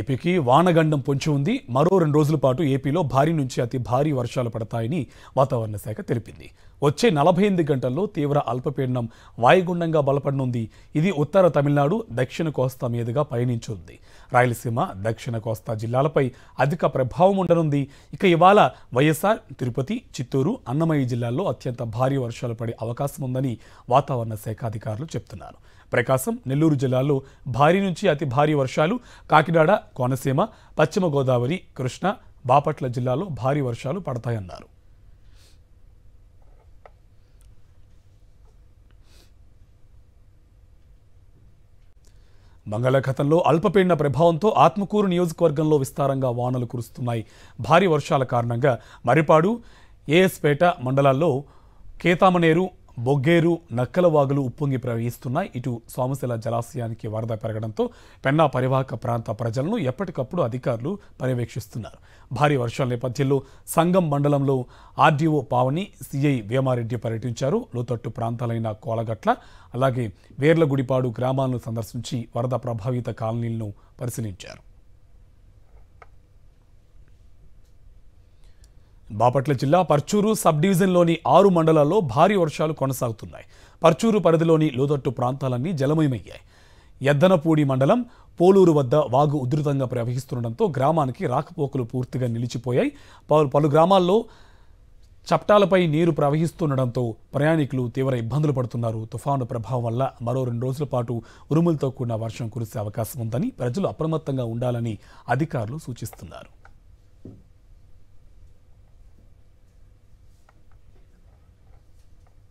ఏపీకి వానగండం పొంచి ఉంది మరో రెండు రోజుల పాటు ఏపీలో భారీ నుంచి అతి భారీ వర్షాలు పడతాయని వాతావరణ శాఖ తెలిపింది వచ్చే నలభై ఎనిమిది గంటల్లో తీవ్ర అల్పపీడనం వాయుగుండంగా బలపడనుంది ఇది ఉత్తర తమిళనాడు దక్షిణ కోస్తా మీదుగా పయనించుంది రాయలసీమ దక్షిణ కోస్తా జిల్లాలపై అధిక ప్రభావం ఉండనుంది ఇక ఇవాళ వైఎస్ఆర్ తిరుపతి చిత్తూరు అన్నమయ్య జిల్లాల్లో అత్యంత భారీ వర్షాలు పడే అవకాశం ఉందని వాతావరణ శాఖ అధికారులు చెప్తున్నారు ప్రకాశం నెల్లూరు జిల్లాల్లో భారీ నుంచి అతి భారీ వర్షాలు కాకినాడ కోనసీమ పశ్చిమ గోదావరి కృష్ణ బాపట్ల జిల్లాలో భారీ వర్షాలు పడతాయన్నారు బంగాళాఖాతంలో అల్పపీడన ప్రభావంతో ఆత్మకూరు నియోజకవర్గంలో విస్తారంగా వానలు కురుస్తున్నాయి భారీ వర్షాల కారణంగా మరిపాడు ఏఎస్పేట మండలాల్లో కేతామనేరు బొగ్గేరు నక్కల వాగులు ఉప్పొంగి ప్రవహిస్తున్నాయి ఇటు సోమశిల జలాశయానికి వరద పెరగడంతో పెన్నా పరివాహక ప్రాంత ప్రజలను ఎప్పటికప్పుడు అధికారులు పర్యవేక్షిస్తున్నారు భారీ వర్షాల నేపథ్యంలో సంగం మండలంలో ఆర్డీఓ పావని సిఐ వేమారెడ్డి పర్యటించారు లోతట్టు ప్రాంతాలైన కోలగట్ల అలాగే వేర్లగుడిపాడు గ్రామాలను సందర్శించి వరద ప్రభావిత కాలనీలను పరిశీలించారు బాపట్ల జిల్లా పర్చూరు సబ్ డివిజన్లోని ఆరు మండలాల్లో భారీ వర్షాలు కొనసాగుతున్నాయి పర్చూరు పరిధిలోని లోతట్టు ప్రాంతాలన్నీ జలమయమయ్యాయి ఎద్దనపూడి మండలం పోలూరు వద్ద వాగు ఉధృతంగా ప్రవహిస్తుండటంతో గ్రామానికి రాకపోకలు పూర్తిగా నిలిచిపోయాయి పలు గ్రామాల్లో చప్టాలపై నీరు ప్రవహిస్తుండటంతో ప్రయాణికులు తీవ్ర ఇబ్బందులు పడుతున్నారు తుఫాను ప్రభావం వల్ల మరో రెండు రోజుల పాటు ఉరుములతో కూడిన వర్షం కురిసే అవకాశం ఉందని ప్రజలు అప్రమత్తంగా ఉండాలని అధికారులు సూచిస్తున్నారు